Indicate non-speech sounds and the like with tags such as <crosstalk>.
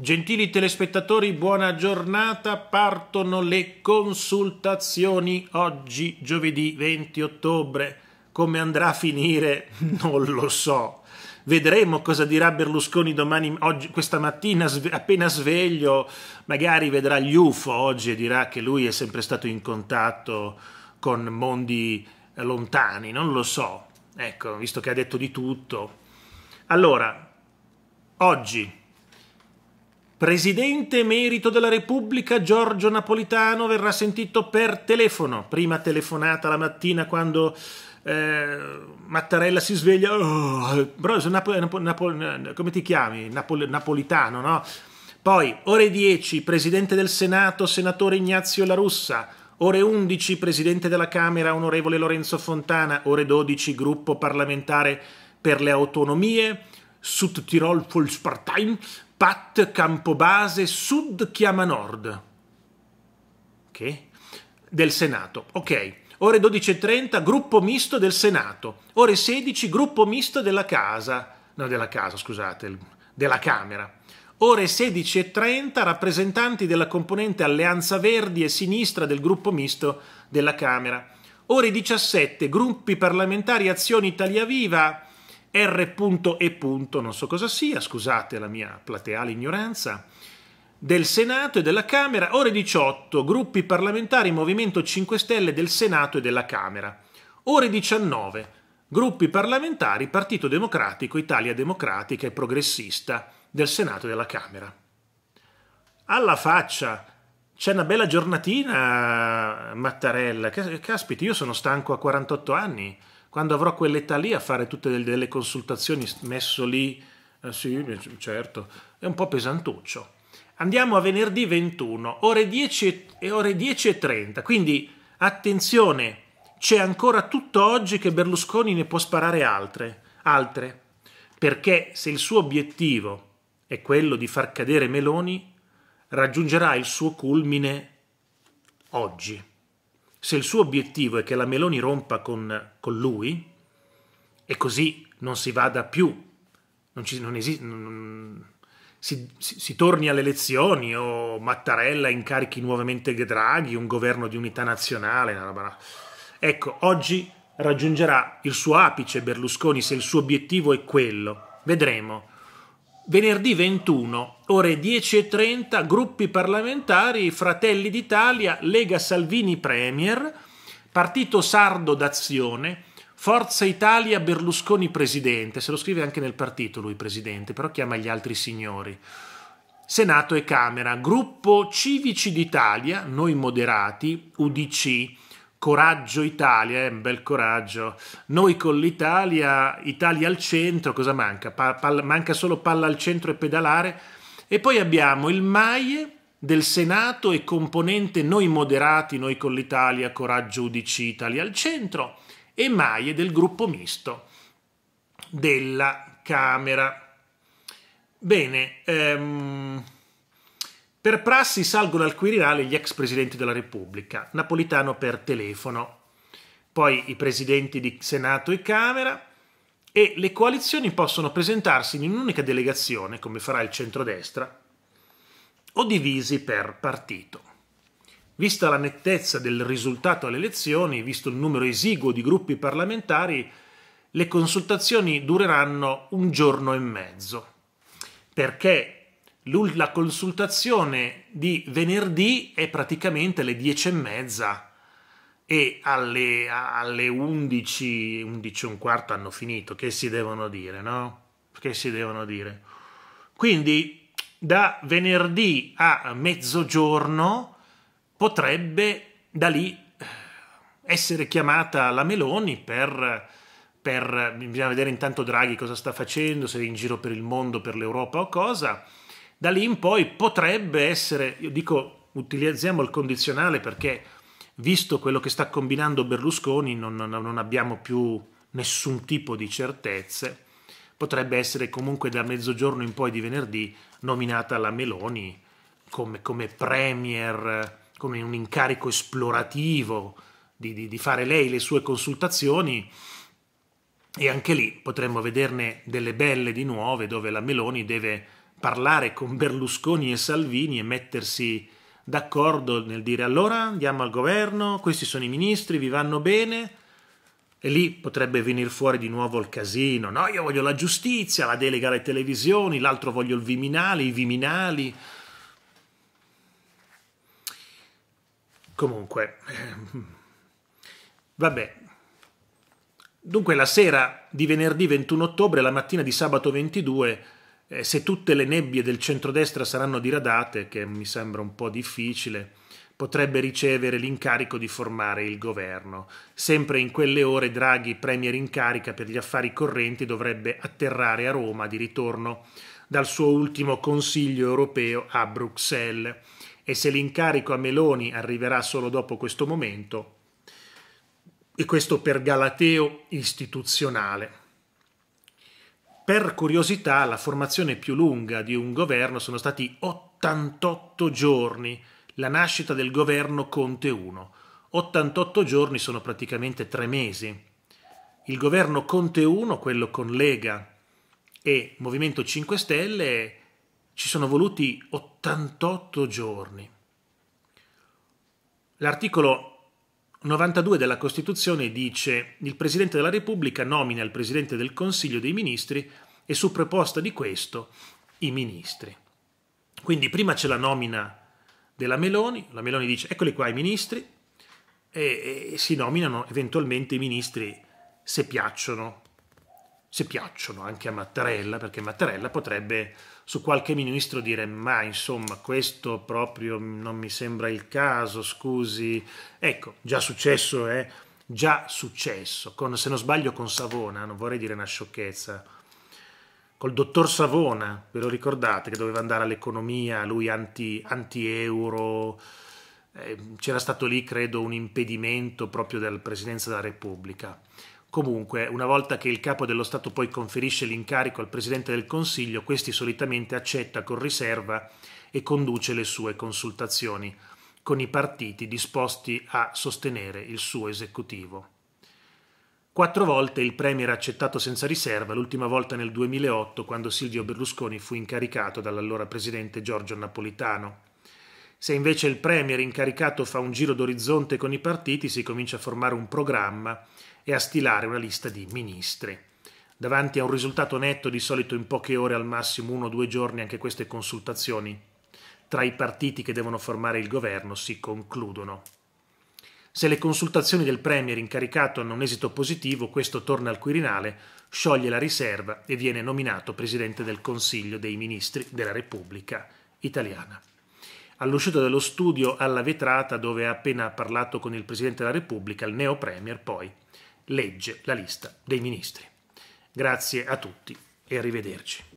Gentili telespettatori, buona giornata. Partono le consultazioni oggi, giovedì 20 ottobre. Come andrà a finire? <laughs> Non lo so. Vedremo cosa dirà Berlusconi domani, oggi, questa mattina, appena sveglio. Magari vedrà gli UFO oggi e dirà che lui è sempre stato in contatto con mondi eh, lontani. Non lo so. Ecco, visto che ha detto di tutto. Allora, oggi Presidente emerito della Repubblica Giorgio Napolitano verrà sentito per telefono, prima telefonata la mattina quando eh, Mattarella si sveglia, oh, bro, Napo, Napo, Napo, come ti chiami? Napol, Napolitano, no? Poi, ore 10, Presidente del Senato, Senatore Ignazio La Russa. Ore 11, Presidente della Camera, Onorevole Lorenzo Fontana. Ore 12, Gruppo parlamentare per le autonomie, Sud Tirol Volkspartein. Pat Campobase Sud Chiama Nord okay. del Senato. Ok, ore 12.30 gruppo misto del Senato, ore 16 gruppo misto della Casa, no della Casa scusate, della Camera. Ore 16.30 rappresentanti della componente Alleanza Verdi e Sinistra del gruppo misto della Camera. Ore 17 gruppi parlamentari Azione Italia Viva R.E. non so cosa sia, scusate la mia plateale ignoranza, del Senato e della Camera, ore 18, gruppi parlamentari Movimento 5 Stelle del Senato e della Camera, ore 19, gruppi parlamentari Partito Democratico, Italia Democratica e Progressista del Senato e della Camera. Alla faccia! C'è una bella giornatina, Mattarella. Caspita, io sono stanco a 48 anni quando avrò quell'età lì a fare tutte delle, delle consultazioni messo lì, eh, sì, certo, è un po' pesantuccio. Andiamo a venerdì 21, ore 10 e ore 10 e 30, quindi attenzione, c'è ancora tutto oggi che Berlusconi ne può sparare altre, altre, perché se il suo obiettivo è quello di far cadere Meloni, raggiungerà il suo culmine oggi se il suo obiettivo è che la Meloni rompa con, con lui e così non si vada più, non, ci, non esiste, non, si, si, si, torni alle elezioni o Mattarella incarichi nuovamente Draghi, un governo di unità nazionale, una roba. Ecco, oggi raggiungerà il suo apice Berlusconi se il suo obiettivo è quello. Vedremo. Venerdì 21, ore 10.30, gruppi parlamentari, Fratelli d'Italia, Lega Salvini Premier, Partito Sardo d'Azione, Forza Italia Berlusconi Presidente, se lo scrive anche nel partito lui Presidente, però chiama gli altri signori. Senato e Camera, Gruppo Civici d'Italia, Noi Moderati, UDC, Coraggio Italia, è eh, un bel coraggio. Noi con l'Italia, Italia al centro, cosa manca? Pa- pal- manca solo palla al centro e pedalare. E poi abbiamo il Maie del Senato e componente Noi Moderati, Noi con l'Italia, Coraggio UDC, Italia al centro e Maie del gruppo misto della Camera. Bene, ehm... Per prassi salgono al Quirinale gli ex presidenti della Repubblica, Napolitano per telefono, poi i presidenti di Senato e Camera e le coalizioni possono presentarsi in un'unica delegazione, come farà il centrodestra, o divisi per partito. Vista la nettezza del risultato alle elezioni, visto il numero esiguo di gruppi parlamentari, le consultazioni dureranno un giorno e mezzo, perché la consultazione di venerdì è praticamente alle 10 e mezza e alle, alle 11, 11 e un quarto hanno finito, che si devono dire, no? Che si devono dire. Quindi da venerdì a mezzogiorno potrebbe da lì essere chiamata la Meloni per, per, bisogna vedere intanto Draghi cosa sta facendo, se è in giro per il mondo, per l'Europa o cosa, da lì in poi potrebbe essere, io dico utilizziamo il condizionale perché visto quello che sta combinando Berlusconi non, non abbiamo più nessun tipo di certezze, potrebbe essere comunque da mezzogiorno in poi di venerdì nominata la Meloni come, come premier, come un incarico esplorativo di, di, di fare lei le sue consultazioni e anche lì potremmo vederne delle belle di nuove dove la Meloni deve parlare con Berlusconi e Salvini e mettersi d'accordo nel dire allora andiamo al governo, questi sono i ministri, vi vanno bene. E lì potrebbe venire fuori di nuovo il casino. No, io voglio la giustizia, la delega alle televisioni, l'altro voglio il Viminale, i Viminali. Comunque, ehm, vabbè. Dunque la sera di venerdì 21 ottobre e la mattina di sabato 22 eh, se tutte le nebbie del centrodestra saranno diradate, che mi sembra un po' difficile, potrebbe ricevere l'incarico di formare il governo. Sempre in quelle ore Draghi, premier in carica per gli affari correnti, dovrebbe atterrare a Roma di ritorno dal suo ultimo Consiglio europeo a Bruxelles e se l'incarico a Meloni arriverà solo dopo questo momento, e questo per galateo istituzionale. Per curiosità, la formazione più lunga di un governo sono stati 88 giorni, la nascita del governo Conte 1. 88 giorni sono praticamente tre mesi. Il governo Conte 1, quello con Lega e Movimento 5 Stelle, ci sono voluti 88 giorni. L'articolo 92 della Costituzione dice il Presidente della Repubblica nomina il Presidente del Consiglio dei Ministri e su proposta di questo i ministri. Quindi prima c'è la nomina della Meloni, la Meloni dice eccoli qua i ministri e, e si nominano eventualmente i ministri se piacciono se piacciono anche a Mattarella, perché Mattarella potrebbe su qualche ministro dire ma insomma questo proprio non mi sembra il caso, scusi. Ecco, già successo è, eh? già successo, con, se non sbaglio con Savona, non vorrei dire una sciocchezza, col dottor Savona, ve lo ricordate, che doveva andare all'economia, lui anti-euro, eh, c'era stato lì credo un impedimento proprio dalla Presidenza della Repubblica. Comunque, una volta che il capo dello Stato poi conferisce l'incarico al Presidente del Consiglio, questi solitamente accetta con riserva e conduce le sue consultazioni con i partiti disposti a sostenere il suo esecutivo. Quattro volte il Premier ha accettato senza riserva, l'ultima volta nel 2008 quando Silvio Berlusconi fu incaricato dall'allora Presidente Giorgio Napolitano. Se invece il Premier incaricato fa un giro d'orizzonte con i partiti si comincia a formare un programma e a stilare una lista di ministri. Davanti a un risultato netto, di solito in poche ore, al massimo uno o due giorni, anche queste consultazioni tra i partiti che devono formare il governo si concludono. Se le consultazioni del Premier incaricato hanno un esito positivo, questo torna al Quirinale, scioglie la riserva e viene nominato Presidente del Consiglio dei Ministri della Repubblica Italiana. All'uscita dello studio alla vetrata dove ha appena parlato con il Presidente della Repubblica, il neo Premier poi legge la lista dei ministri. Grazie a tutti e arrivederci.